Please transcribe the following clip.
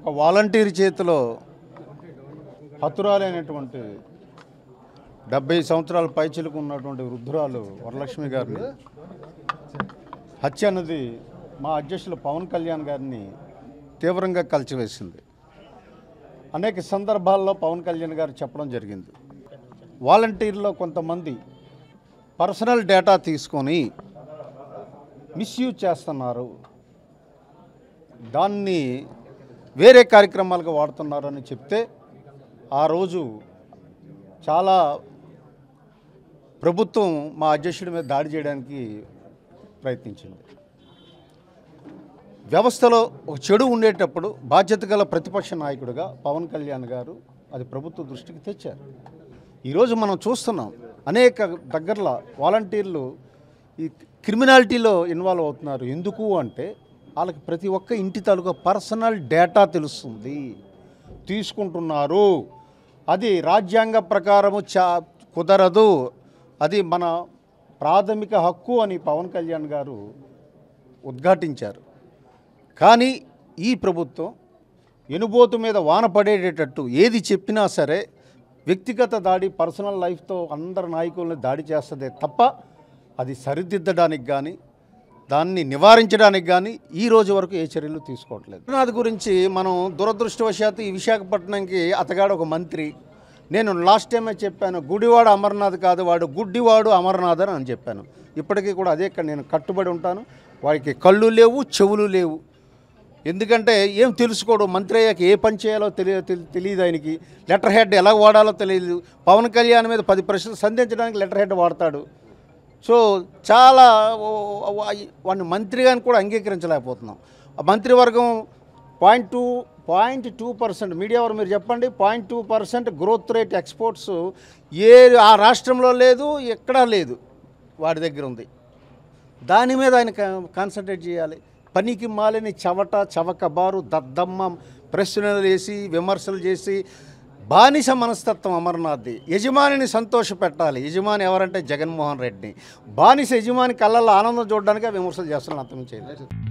ఒక వాలంటీర్ చేతిలో హతురాలైనటువంటి డెబ్బై సంవత్సరాల పైచిలకు ఉన్నటువంటి వృద్ధురాలు వరలక్ష్మి గారిని హత్య అన్నది మా అధ్యక్షులు పవన్ కళ్యాణ్ గారిని తీవ్రంగా కలిచివేసింది అనేక సందర్భాల్లో పవన్ కళ్యాణ్ గారు చెప్పడం జరిగింది వాలంటీర్లో కొంతమంది పర్సనల్ డేటా తీసుకొని మిస్యూజ్ చేస్తున్నారు దాన్ని వేరే కార్యక్రమాలుగా వాడుతున్నారని చెప్తే ఆ రోజు చాలా ప్రభుత్వం మా అధ్యక్షుడి మీద దాడి చేయడానికి ప్రయత్నించింది వ్యవస్థలో ఒక చెడు ఉండేటప్పుడు బాధ్యత గల ప్రతిపక్ష నాయకుడిగా పవన్ కళ్యాణ్ గారు అది ప్రభుత్వ దృష్టికి తెచ్చారు ఈరోజు మనం చూస్తున్నాం అనేక దగ్గరలో వాలంటీర్లు ఈ క్రిమినాలిటీలో ఇన్వాల్వ్ అవుతున్నారు ఎందుకు అంటే వాళ్ళకి ప్రతి ఒక్క ఇంటి తాలూకా పర్సనల్ డేటా తెలుస్తుంది తీసుకుంటున్నారు అది రాజ్యాంగ ప్రకారము చా కుదరదు అది మన ప్రాథమిక హక్కు అని పవన్ కళ్యాణ్ గారు ఉద్ఘాటించారు కానీ ఈ ప్రభుత్వం ఎనుబోతు మీద వాన పడేటట్టు ఏది చెప్పినా సరే వ్యక్తిగత దాడి పర్సనల్ లైఫ్తో అందరు నాయకుల్ని దాడి చేస్తుంది తప్ప అది సరిదిద్దడానికి కానీ దాన్ని నివారించడానికి కానీ ఈ రోజు వరకు ఏ చర్యలు తీసుకోవట్లేదు నాది గురించి మనం దురదృష్టవశాత్తు ఈ విశాఖపట్నంకి అతగాడు ఒక మంత్రి నేను లాస్ట్ టైమే చెప్పాను గుడివాడు అమర్నాథ్ కాదు వాడు గుడ్డివాడు అమర్నాథ్ అని చెప్పాను ఇప్పటికీ కూడా అదే నేను కట్టుబడి ఉంటాను వాడికి కళ్ళు లేవు చెవులు లేవు ఎందుకంటే ఏం తెలుసుకోడు మంత్రి అయ్యాక ఏ పని చేయాలో తెలియ తెలియదు ఆయనకి లెటర్ హెడ్ ఎలా వాడాలో తెలియదు పవన్ కళ్యాణ్ మీద పది ప్రశ్నలు సంధించడానికి లెటర్ హెడ్ వాడతాడు సో చాలా వాడిని మంత్రిగాని కూడా అంగీకరించలేకపోతున్నాం మంత్రివర్గం point two point two percent media వారు మీరు చెప్పండి point two percent growth rate exports ఏ ఆ రాష్ట్రంలో లేదు ఎక్కడా లేదు వాడి దగ్గర ఉంది దాని మీద ఆయన కాన్సన్ట్రేట్ చేయాలి పనికి మాలిని చవట చవకబారు దద్దమ్మ ప్రశ్నలు వేసి విమర్శలు చేసి బానిస మనస్తత్వం అమర్నాథ్ది యజమానిని సంతోష పెట్టాలి యజమాని ఎవరంటే జగన్మోహన్ రెడ్డి బానిస యజమాని కళ్ళల్లో ఆనందం చూడడానికి విమర్శలు చేస్తున్నాను అర్థం చేయాలి